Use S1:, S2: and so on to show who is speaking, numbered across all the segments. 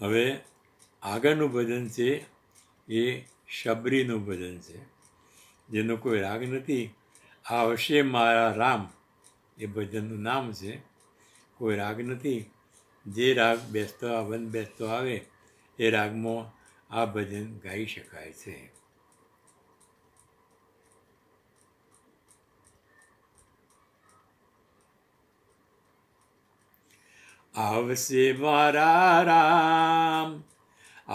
S1: હવે આગળનું ભજન છે એ શબરીનું ભજન છે જેનો કોઈ રાગ નથી આ હશે મારા રામ એ ભજનનું નામ છે કોઈ રાગ નથી જે રાગ બેસતો આ બંધ બેસતો આવે એ રાગમાં આ ભજન ગાઈ શકાય છે આવશે મારા રામ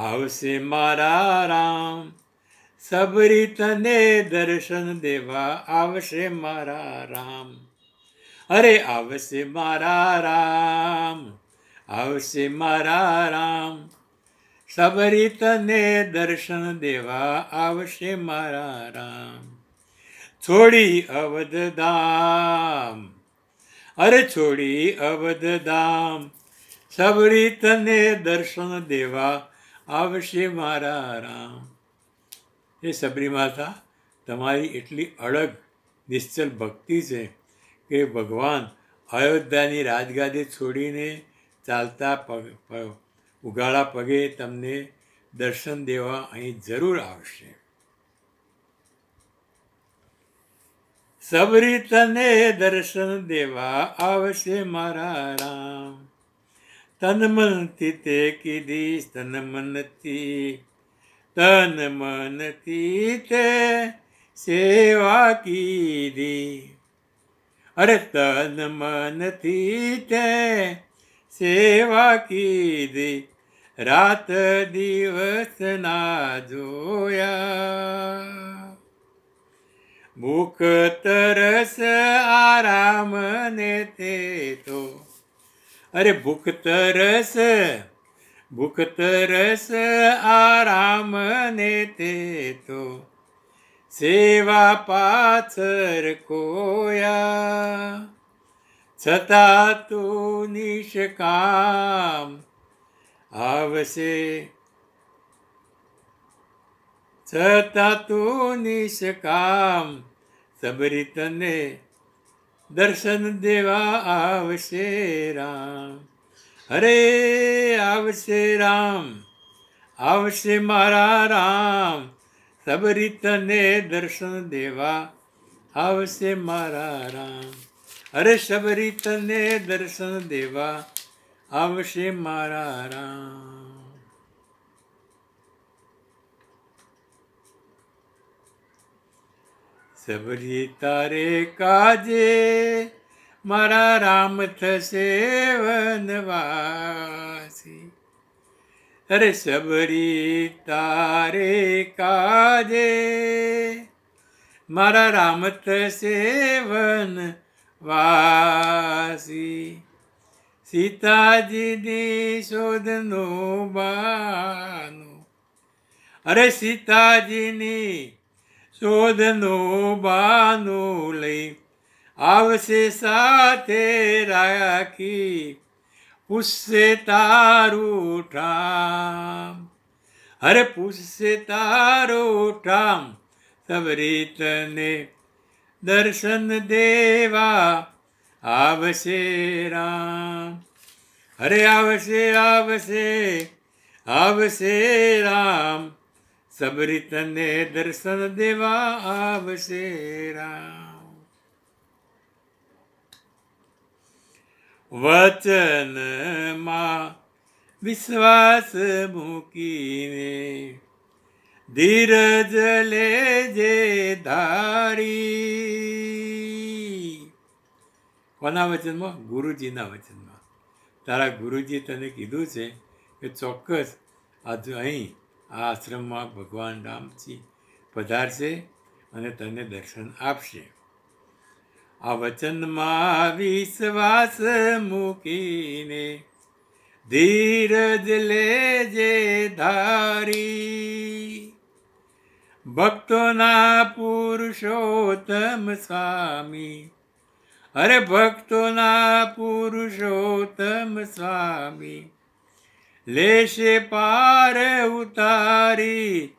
S1: આવશે મારા રામ સબરી તને દર્શન દેવા આવશે મારા રામ અરે આવશે મારા રામ આવશે મારા રામ સબરી તને દર્શન દેવા આવશે મારા રામ છોડી અવધ ધામ અરે છોડી અવધ ધામ સબરી તને દર્શન દેવા આવશે મારા રામ એ સબરી માતા તમારી એટલી અડગ નિશ્ચલ ભક્તિ છે કે ભગવાન અયોધ્યાની રાજગાદી છોડીને ચાલતા પગ ઉઘાડા પગે તમને દર્શન દેવા અહીં જરૂર આવશે સબરી તને દર્શન દેવા આવશે મારા રામ તન મનથી તે કીધી તન મનથી તન મનથી તે સેવા કીધી અરે તન મનથી તે સેવા કીધી રાત દિવસ ના જોયા ભૂખ તરસ આરામ ને તે તો અરે ભૂખ તરસ ભૂખ તરસ આરામ ને તે તો સેવા પાછર કોયા છતાં તું નિષ્કામ આવશે છતાં તું નિષ્કામ સબરી તને દર્શન દેવા આવશે રામ હરે આવશે રામ આવશે મારા રામ સબરી તને દર્શન દેવા આવશે મારા રામ હરે સબરી તને દર્શન દેવા આવશે મારા રામ સબરી તારે કાજે મારા રામ થશે વનવાસી અરે સબરી તારે કાજે મારા રામ થશે વનવાસી સીતાજીની શોધનો બાનો અરે સીતાજીની શોધનો બાનું લઈ આવશે સાથે રાખી પૂછશે તારું ઠામ અરે પૂછશે તારું ઠામ સબરી તને દર્શન દેવા આવશે રામ અરે આવશે આવશે આવશે રામ સબરી તને દર્શન દેવા આવશે રામ વચનમાં વિશ્વાસ મૂકીને ધીરજ લેજે ધારી કોના વચનમાં ગુરુજીના વચનમાં તારા ગુરુજી તને કીધું છે કે ચોક્કસ આજે અહીં આ આશ્રમમાં ભગવાન રામજી પધારશે અને તને દર્શન આપશે આ વચનમાં વિશ્વાસ મૂકીને ધીરજ લેજે ધારી ભક્તોના પુરુષોત્તમ સ્વામી અરે ભક્તોના પુરુષોત્તમ સ્વામી ले से पार उतारी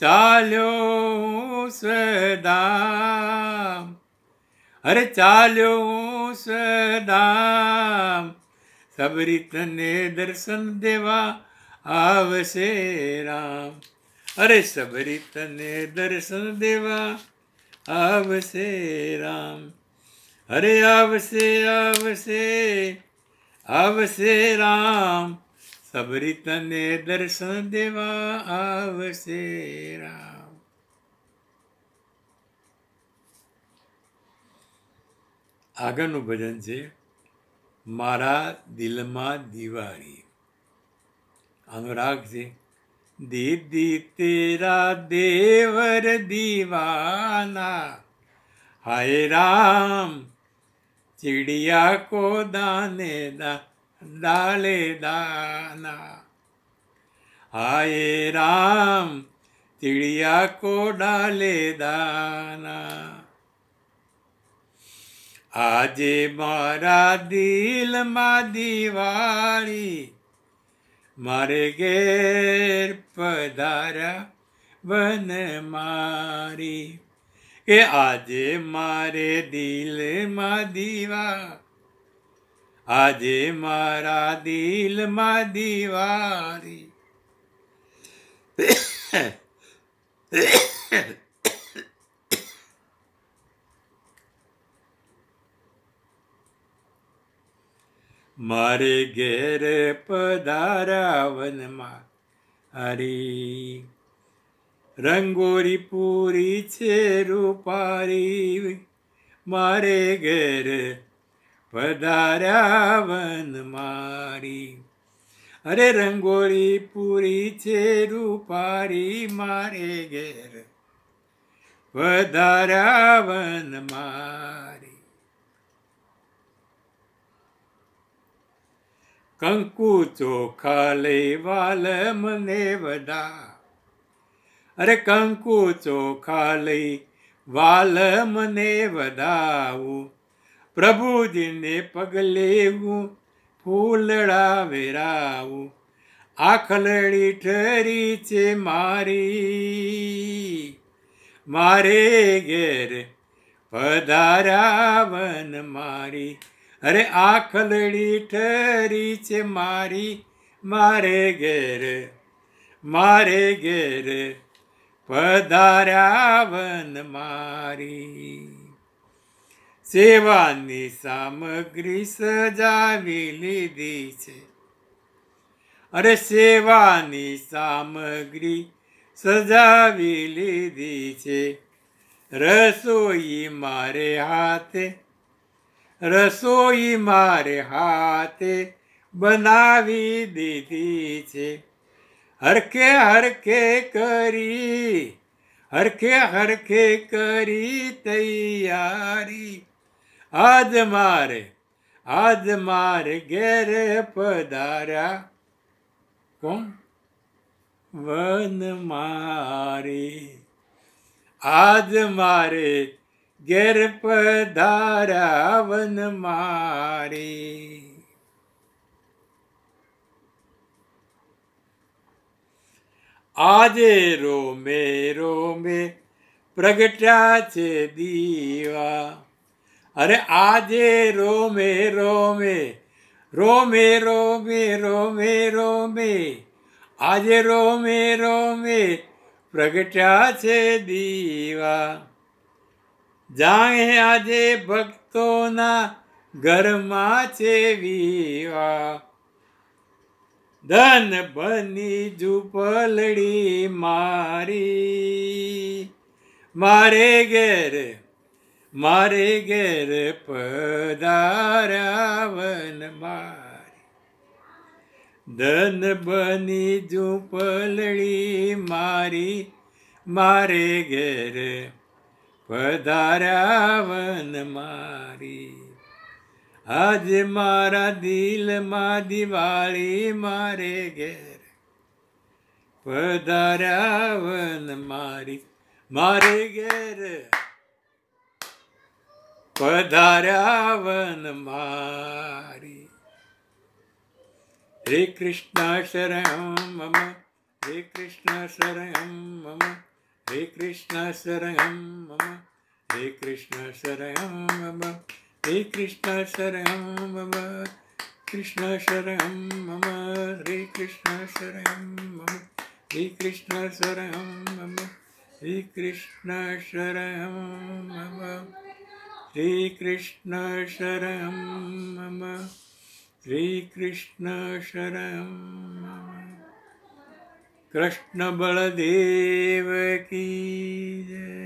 S1: चाल्यो सदाम अरे चाल्यो सदाम सबरी ने दर्शन देवा आवसे राम अरे सबरी ने दर्शन देवा आवसे राम अरे आवसे आवसे आवसे राम સબરી તને દર્શન દેવા આવશે રામ આગળનું ભજન છે મારા દિલમાં દિવાળી આનો રાગ છે દીદી તેરા દેવર દીવાના હાય રામ ચિડિયા કો દાનેદા ડાલે દાના હાય રામ ચીડિયા ડાલે દાના આજે મારા દિલમાં દિવાળી મારે ઘેર પધારા બન મારી કે આજે મારે દિલમાં દીવા આજે મારા દિલમાં દિવારી મારે ઘેર પધારાવનમાં હરી રંગોરી પૂરી છે રૂપારી મારે ઘેર પધાર્યા વન મારી અરે રંગોળી પૂરી છે રૂપારી મારે ઘેર પધાર્યા વન મારી કંકુ ચોખા લેવાલ મને વડા અરે કંકુ ચોખા લઈ વાલ મને વધાવું પ્રભુજીને પગલે હું ફૂલડા વેરાવું આખલડી ઠરી છે મારી મારે ઘેર પધારાવન મારી અરે આખલડી ઠરી છે મારી મારે ઘેર મારે ઘેર પધારાવન મારી સેવાની સામગ્રી સજાવી લીધી છે અરે સેવાની સામગ્રી સજાવી લીધી છે રસોઈ મારે હાથે રસોઈ મારે હાથે બનાવી દીધી છે હરખે હરખે કરી હરખે હરખે કરી તૈયારી આજ મારે આજ મારે ઘેરે પધાર્યા કોણ વન મારી આજ મારે ઘેર પધાર્યા વન મારી આજે રોમે રોમે પ્રગટ્યા છે દીવા અરે આજે રોમે રોમે રોમે રોમે રોમે રોમે આજે રોમે રોમે પ્રગટ્યા છે દીવા જાણે આજે ભક્તોના ઘરમાં છે વીવા ધન બની ઝૂપલડી મારી મારે ઘેર મારે ઘેર પધારાવન મારી ધન બની ઝૂંપલડી મારી મારે ઘેર પધારાવન મારી આજ મારા દિલમાં દિવાળી મારે ઘેર પધારાવન મારી મારે ઘેર પધાર્યા વન મારી હરે કૃષ્ણ શરણ મમ હરે કૃષ્ણ શરણ મમ હરે કૃષ્ણ શરણ મમ હરે કૃષ્ણ શરણ મમ હરે કૃષ્ણ શરણ મમ કૃષ્ણ શરણ મમ હરે કૃષ્ણ શરણ મમ હરે કૃષ્ણ શરણ મમ હરે કૃષ્ણ શરણ મમ श्रीकृष्ण शरणं मम श्रीकृष्ण शरणं मम कृष्णबलदेव की